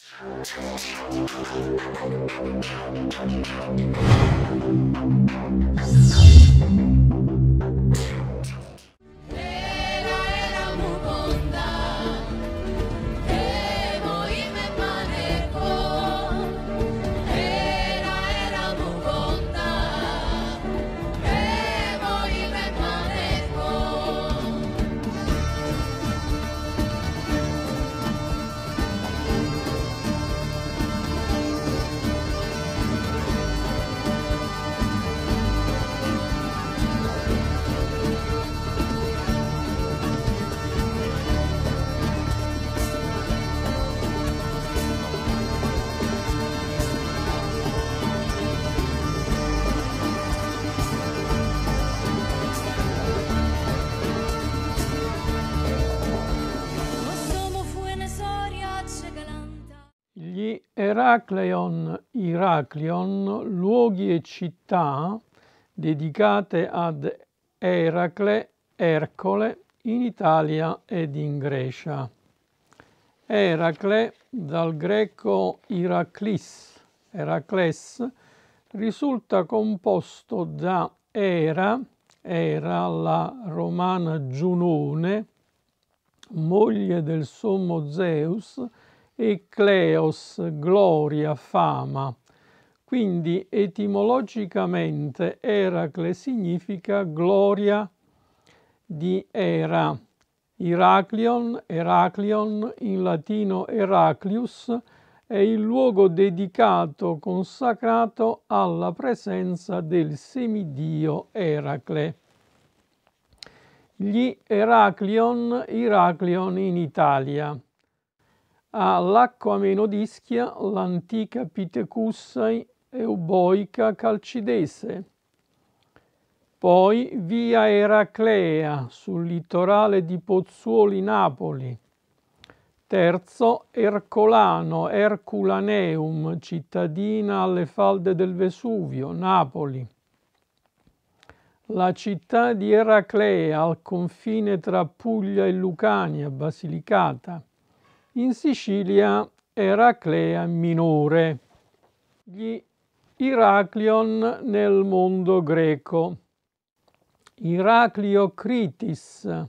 Thank you. Eracleion, Iraclion, luoghi e città dedicate ad Eracle, Ercole, in Italia ed in Grecia. Eracle, dal greco Iraclis, Eracles, risulta composto da Era, era la romana Giunone, moglie del sommo Zeus, ecleos, gloria, fama. Quindi etimologicamente Eracle significa gloria di Era. Heraclion, Heraclion, in latino Heraclius, è il luogo dedicato, consacrato alla presenza del semidio Eracle. Gli Heraclion, Heraclion in Italia l'acqua menodischia l'antica Pitecussai euboica calcidese. Poi via Eraclea sul litorale di Pozzuoli Napoli. Terzo Ercolano Herculaneum, cittadina alle falde del Vesuvio, Napoli. La città di Eraclea al confine tra Puglia e Lucania, Basilicata in Sicilia Eraclea minore, gli Iraclion nel mondo greco, Iraclio Critis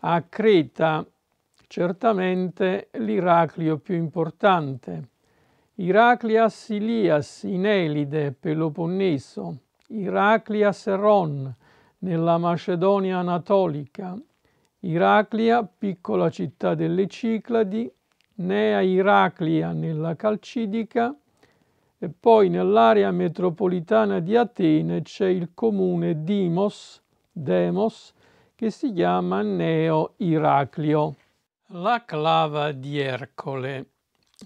a Creta, certamente l'Iraclio più importante, Iraclias Ilias in Elide, Peloponneso, Iraclias Seron nella Macedonia Anatolica, Iraclia, piccola città delle Cicladi, Nea Iraclia nella Calcidica e poi nell'area metropolitana di Atene c'è il comune Dimos, Demos, che si chiama Neo Iraclio. La clava di Ercole.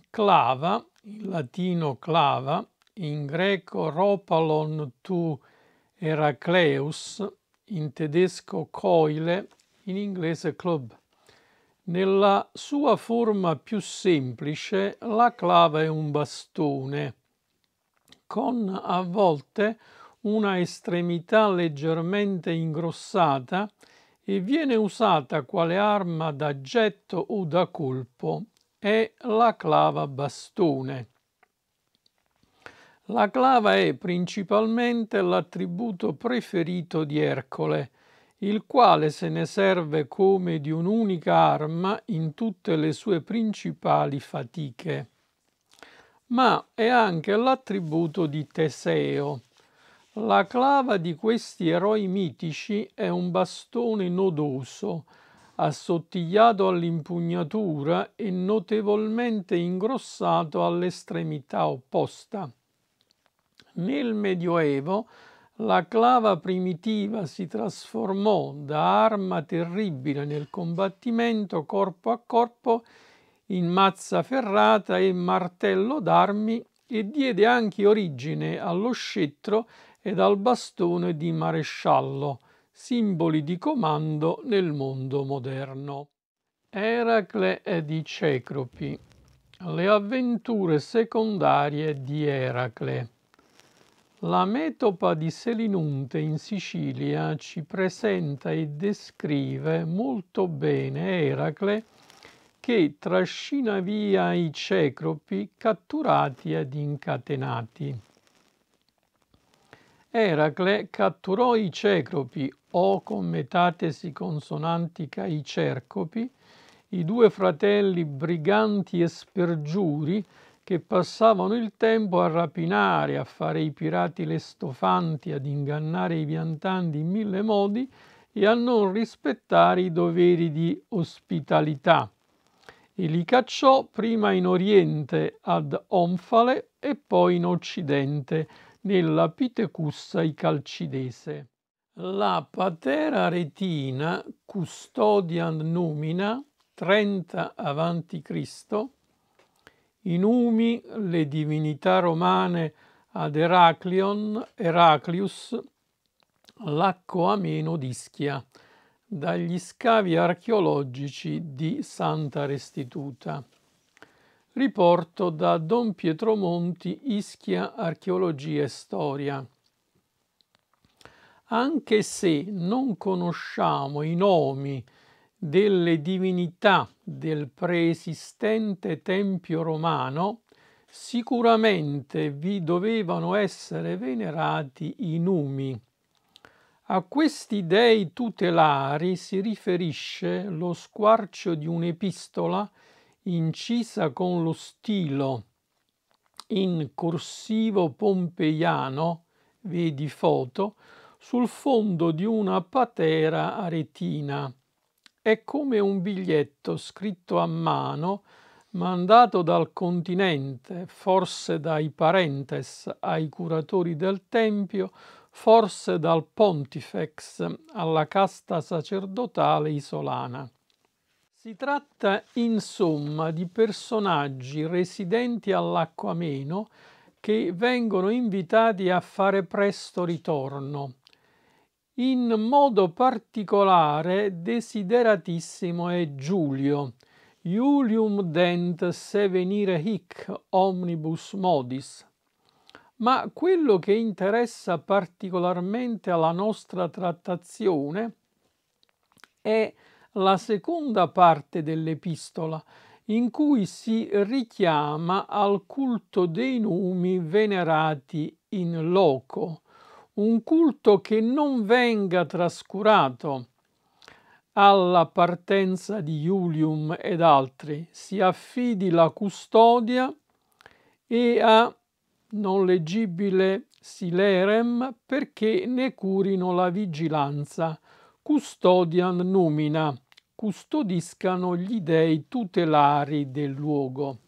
Clava, in latino clava, in greco ropalon tu Heracleus, in tedesco coile, in inglese club. Nella sua forma più semplice la clava è un bastone con a volte una estremità leggermente ingrossata e viene usata quale arma da getto o da colpo. È la clava bastone. La clava è principalmente l'attributo preferito di Ercole, il quale se ne serve come di un'unica arma in tutte le sue principali fatiche. Ma è anche l'attributo di Teseo. La clava di questi eroi mitici è un bastone nodoso, assottigliato all'impugnatura e notevolmente ingrossato all'estremità opposta. Nel Medioevo la clava primitiva si trasformò da arma terribile nel combattimento corpo a corpo in mazza ferrata e martello d'armi e diede anche origine allo scettro ed al bastone di maresciallo, simboli di comando nel mondo moderno. Eracle e di Cecropi Le avventure secondarie di Eracle la metopa di Selinunte in Sicilia ci presenta e descrive molto bene Eracle che trascina via i cecropi catturati ed incatenati. Eracle catturò i cecropi o con metatesi consonantica i cercopi, i due fratelli briganti e spergiuri che passavano il tempo a rapinare, a fare i pirati lestofanti, ad ingannare i viantanti in mille modi e a non rispettare i doveri di ospitalità. E li cacciò prima in Oriente ad Onfale e poi in Occidente nella Pitecussa Calcidese. La patera retina, custodian numina 30 avanti Cristo i numi, le divinità romane ad Heraclion, Heraclius, l'acqua ameno d'Ischia, dagli scavi archeologici di Santa Restituta. Riporto da Don Pietro Monti, Ischia, Archeologia e Storia. Anche se non conosciamo i nomi delle divinità del preesistente Tempio romano sicuramente vi dovevano essere venerati i numi. A questi dei tutelari si riferisce lo squarcio di un'epistola incisa con lo stilo in corsivo pompeiano, vedi foto, sul fondo di una patera aretina è come un biglietto scritto a mano mandato dal continente, forse dai parentes ai curatori del Tempio, forse dal pontifex alla casta sacerdotale isolana. Si tratta insomma di personaggi residenti all'Acquameno che vengono invitati a fare presto ritorno in modo particolare desideratissimo è Giulio, Iulium dent se venire hic omnibus modis. Ma quello che interessa particolarmente alla nostra trattazione è la seconda parte dell'epistola, in cui si richiama al culto dei numi venerati in loco, un culto che non venga trascurato alla partenza di Julium ed altri, si affidi la custodia e a non leggibile Silerem perché ne curino la vigilanza, custodian numina, custodiscano gli dei tutelari del luogo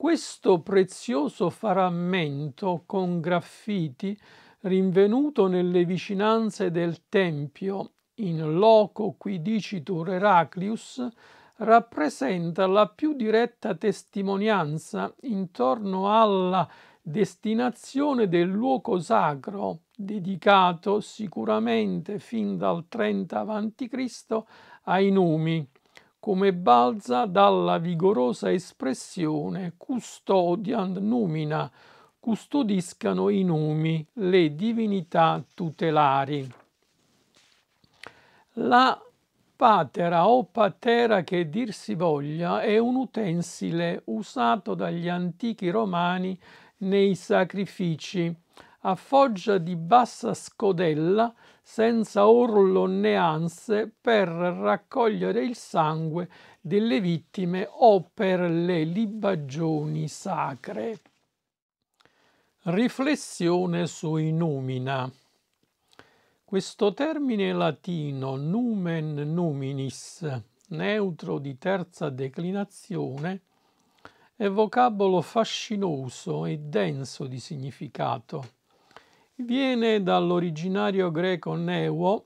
questo prezioso frammento con graffiti rinvenuto nelle vicinanze del Tempio in loco qui dicitur Heraclius rappresenta la più diretta testimonianza intorno alla destinazione del luogo sacro, dedicato sicuramente fin dal 30 a.C. ai numi, come balza dalla vigorosa espressione custodiant numina, custodiscano i numi, le divinità tutelari. La patera o patera che dir si voglia è un utensile usato dagli antichi romani nei sacrifici, a foggia di bassa scodella senza orlo né anse per raccogliere il sangue delle vittime o per le libagioni sacre. Riflessione sui numina. Questo termine latino numen numinis, neutro di terza declinazione, è vocabolo fascinoso e denso di significato Viene dall'originario greco neo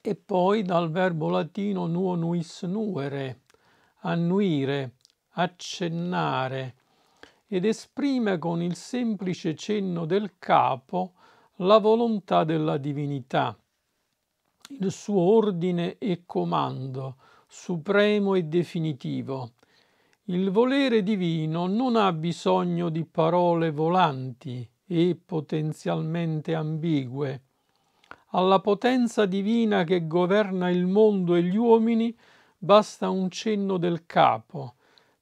e poi dal verbo latino nuonuis nuere, annuire, accennare, ed esprime con il semplice cenno del capo la volontà della divinità, il suo ordine e comando, supremo e definitivo. Il volere divino non ha bisogno di parole volanti, e potenzialmente ambigue. Alla potenza divina che governa il mondo e gli uomini basta un cenno del capo.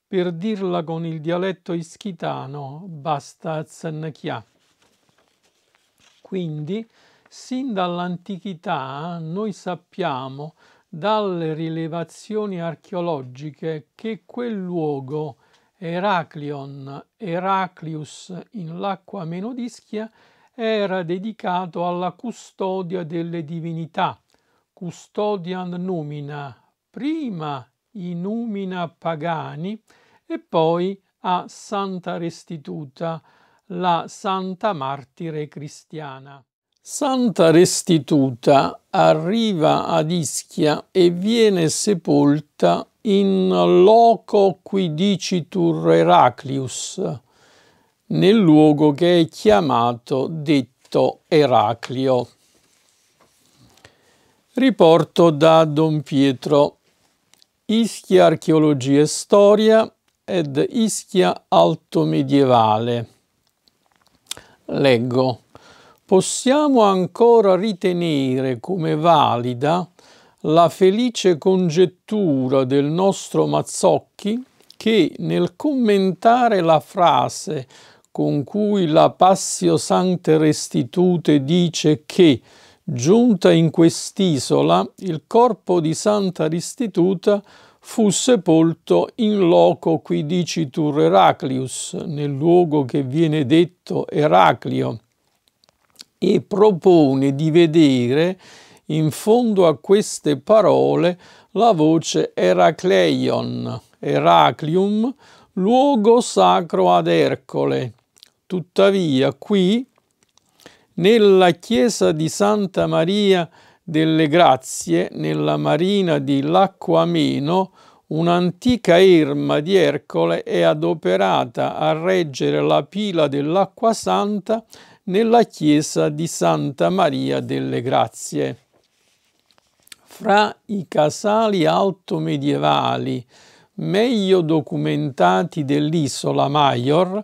Per dirla con il dialetto ischitano basta azzannacchià. Quindi, sin dall'antichità noi sappiamo dalle rilevazioni archeologiche che quel luogo Heraclion Heraclius in l'acqua meno dischia era dedicato alla custodia delle divinità, custodian numina, prima i numina pagani e poi a Santa Restituta, la santa martire cristiana. Santa Restituta arriva ad Ischia e viene sepolta in loco qui dicitur Heraclius, nel luogo che è chiamato detto Eraclio. Riporto da Don Pietro, Ischia Archeologia e Storia ed Ischia Alto Medievale. Leggo. Possiamo ancora ritenere come valida la felice congettura del nostro Mazzocchi che nel commentare la frase con cui la Passio Sante Restitute dice che giunta in quest'isola il corpo di Santa Restituta fu sepolto in loco qui dicitur Heraclius, nel luogo che viene detto Eraclio, e propone di vedere in fondo a queste parole la voce Eracleion, Eraclium, luogo sacro ad Ercole. Tuttavia qui, nella chiesa di Santa Maria delle Grazie, nella marina di Lacquameno, un'antica erma di Ercole è adoperata a reggere la pila dell'acqua santa nella chiesa di Santa Maria delle Grazie fra i casali altomedievali meglio documentati dell'isola Maior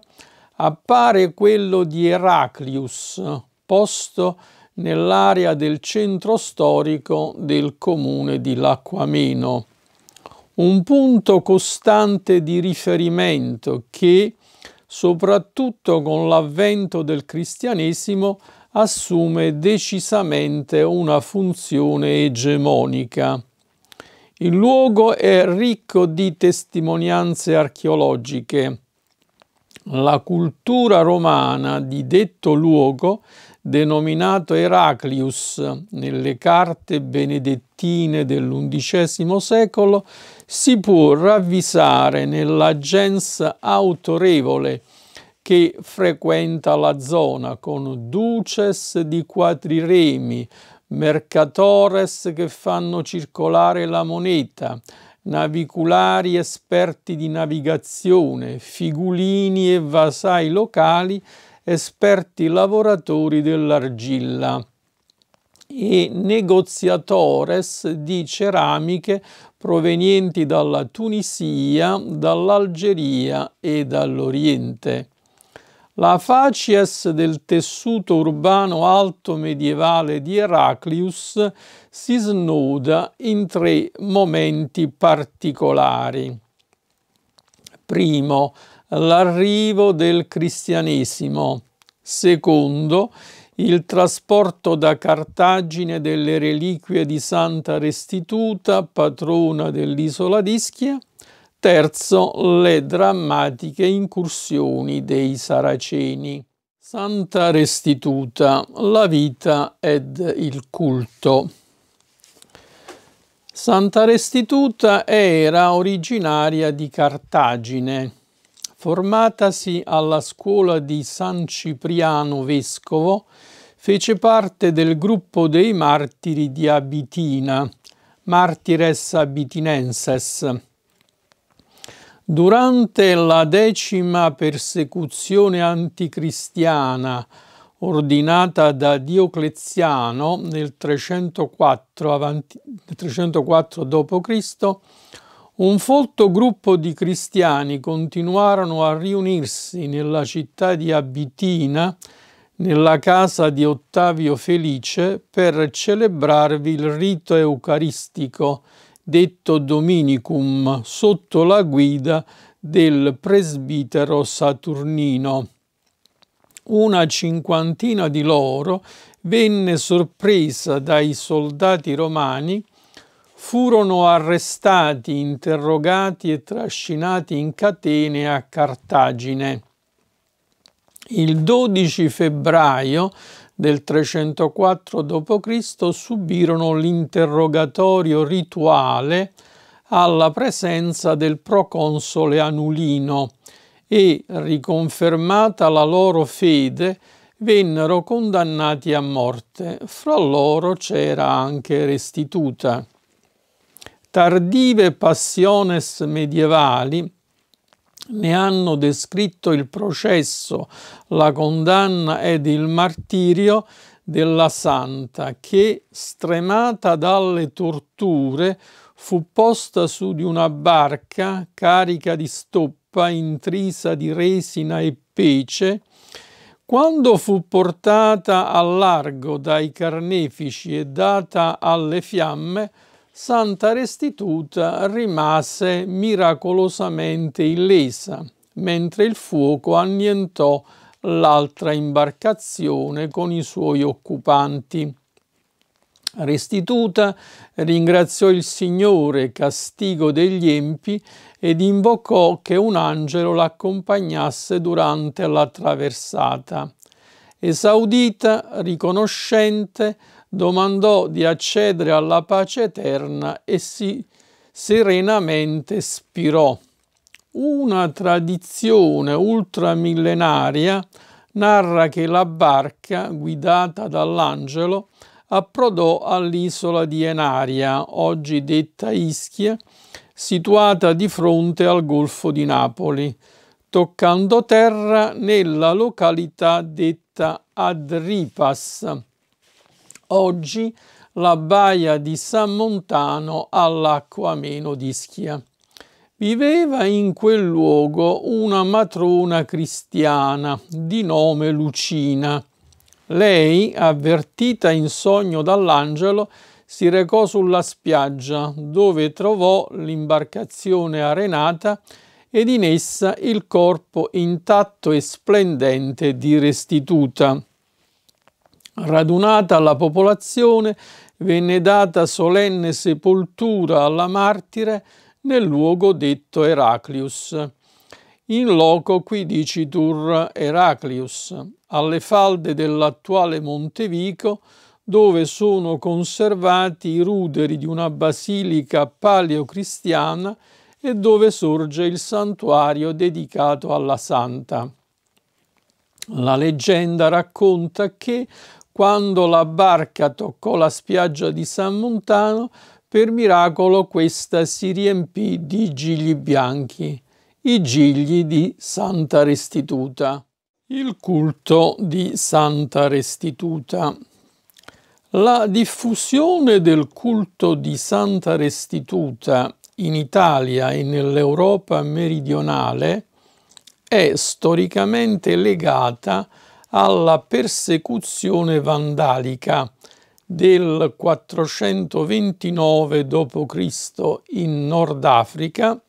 appare quello di Heraclius, posto nell'area del centro storico del comune di Lacquameno. Un punto costante di riferimento che, soprattutto con l'avvento del cristianesimo, assume decisamente una funzione egemonica. Il luogo è ricco di testimonianze archeologiche. La cultura romana di detto luogo, denominato Heraclius nelle carte benedettine dell'undicesimo secolo, si può ravvisare nell'agenza autorevole che frequenta la zona con duces di quatriremi, mercatores che fanno circolare la moneta, naviculari esperti di navigazione, figulini e vasai locali, esperti lavoratori dell'argilla e negoziatores di ceramiche provenienti dalla Tunisia, dall'Algeria e dall'Oriente. La facies del tessuto urbano alto medievale di Heraclius si snoda in tre momenti particolari. Primo, l'arrivo del cristianesimo. Secondo, il trasporto da Cartagine delle reliquie di Santa Restituta, patrona dell'isola d'Ischia. Terzo, le drammatiche incursioni dei Saraceni. Santa Restituta, la vita ed il culto. Santa Restituta era originaria di Cartagine, formatasi alla scuola di San Cipriano Vescovo, fece parte del gruppo dei martiri di Abitina, Martires Abitinenses, Durante la decima persecuzione anticristiana ordinata da Diocleziano nel 304, avanti, 304 d.C., un folto gruppo di cristiani continuarono a riunirsi nella città di Abitina, nella casa di Ottavio Felice, per celebrarvi il rito eucaristico, detto Dominicum, sotto la guida del presbitero Saturnino. Una cinquantina di loro venne sorpresa dai soldati romani, furono arrestati, interrogati e trascinati in catene a Cartagine. Il 12 febbraio del 304 d.C. subirono l'interrogatorio rituale alla presenza del proconsole Anulino e, riconfermata la loro fede, vennero condannati a morte. Fra loro c'era anche Restituta. Tardive passiones medievali ne hanno descritto il processo, la condanna ed il martirio della santa che, stremata dalle torture, fu posta su di una barca carica di stoppa intrisa di resina e pece, quando fu portata al largo dai carnefici e data alle fiamme, Santa Restituta rimase miracolosamente illesa, mentre il fuoco annientò l'altra imbarcazione con i suoi occupanti. Restituta ringraziò il Signore, castigo degli empi, ed invocò che un angelo l'accompagnasse durante la traversata. Esaudita, riconoscente, domandò di accedere alla pace eterna e si serenamente spirò. Una tradizione ultramillenaria narra che la barca, guidata dall'angelo, approdò all'isola di Enaria, oggi detta Ischia, situata di fronte al Golfo di Napoli, toccando terra nella località detta Adripas, Oggi la baia di San Montano ha l'acqua meno dischia. Viveva in quel luogo una matrona cristiana di nome Lucina. Lei, avvertita in sogno dall'angelo, si recò sulla spiaggia dove trovò l'imbarcazione arenata ed in essa il corpo intatto e splendente di Restituta. Radunata la popolazione, venne data solenne sepoltura alla martire nel luogo detto Eraclius. In loco qui dicitur Eraclius, alle falde dell'attuale Montevico, dove sono conservati i ruderi di una basilica paleocristiana e dove sorge il santuario dedicato alla santa. La leggenda racconta che quando la barca toccò la spiaggia di San Montano, per miracolo questa si riempì di gigli bianchi, i gigli di Santa Restituta. Il culto di Santa Restituta. La diffusione del culto di Santa Restituta in Italia e nell'Europa meridionale è storicamente legata a alla persecuzione vandalica del 429 d.C. in Nord Africa,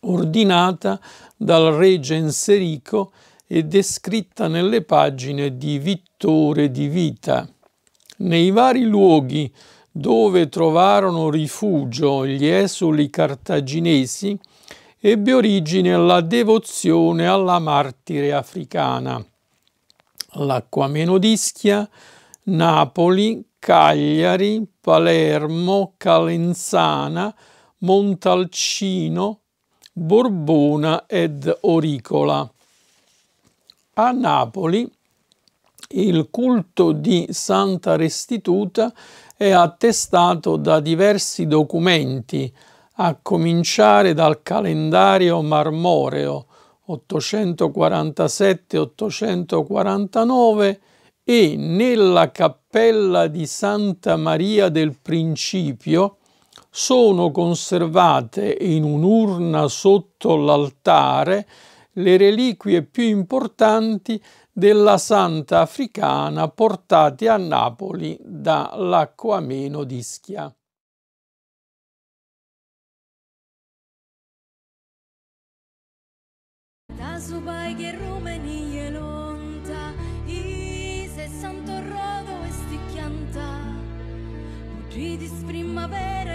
ordinata dal re Genserico e descritta nelle pagine di Vittore di Vita. Nei vari luoghi dove trovarono rifugio gli esuli cartaginesi, ebbe origine la devozione alla martire africana. Lacquameno d'Ischia, Napoli, Cagliari, Palermo, Calenzana, Montalcino, Borbona ed Oricola. A Napoli il culto di Santa Restituta è attestato da diversi documenti, a cominciare dal calendario marmoreo, 847-849 e nella cappella di Santa Maria del Principio sono conservate in un'urna sotto l'altare le reliquie più importanti della santa africana portate a Napoli dall'Acquameno di Schia. Nasubaiger rumeni elonta Ise santorrodo esti chianta Mugidis primavera